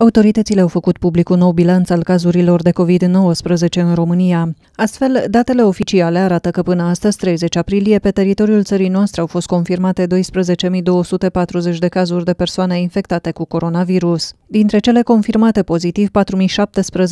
Autoritățile au făcut public un nou bilanț al cazurilor de COVID-19 în România. Astfel, datele oficiale arată că până astăzi, 30 aprilie, pe teritoriul țării noastre au fost confirmate 12.240 de cazuri de persoane infectate cu coronavirus. Dintre cele confirmate pozitiv,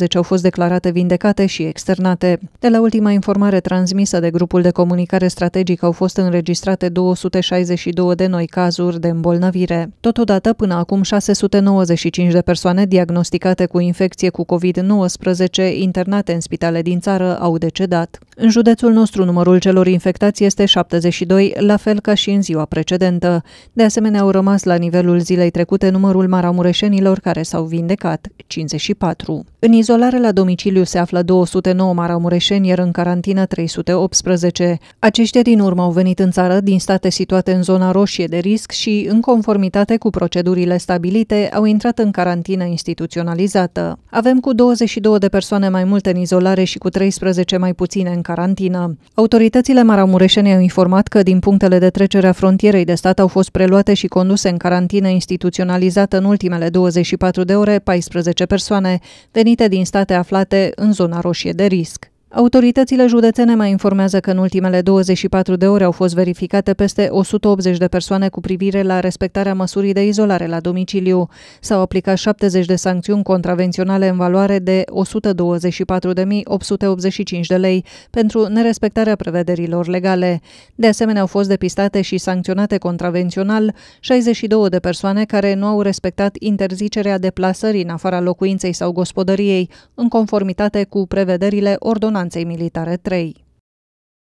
4.017 au fost declarate vindecate și externate. De la ultima informare transmisă de grupul de comunicare strategic au fost înregistrate 262 de noi cazuri de îmbolnăvire. Totodată, până acum, 695 de persoane persoane diagnosticate cu infecție cu COVID-19 internate în spitale din țară au decedat. În județul nostru, numărul celor infectați este 72, la fel ca și în ziua precedentă. De asemenea, au rămas la nivelul zilei trecute numărul maramureșenilor care s-au vindecat, 54. În izolare la domiciliu se află 209 maramureșeni, iar în carantină 318. Aceștia din urmă au venit în țară din state situate în zona roșie de risc și, în conformitate cu procedurile stabilite, au intrat în carantină instituționalizată. Avem cu 22 de persoane mai multe în izolare și cu 13 mai puține în carantină. Autoritățile maramureșene au informat că din punctele de trecere a frontierei de stat au fost preluate și conduse în carantină instituționalizată în ultimele 24 de ore 14 persoane venite din state aflate în zona roșie de risc. Autoritățile județene mai informează că în ultimele 24 de ore au fost verificate peste 180 de persoane cu privire la respectarea măsurii de izolare la domiciliu. S-au aplicat 70 de sancțiuni contravenționale în valoare de 124.885 de lei pentru nerespectarea prevederilor legale. De asemenea, au fost depistate și sancționate contravențional 62 de persoane care nu au respectat interzicerea deplasării în afara locuinței sau gospodăriei, în conformitate cu prevederile ordonate ordonanței militare 3.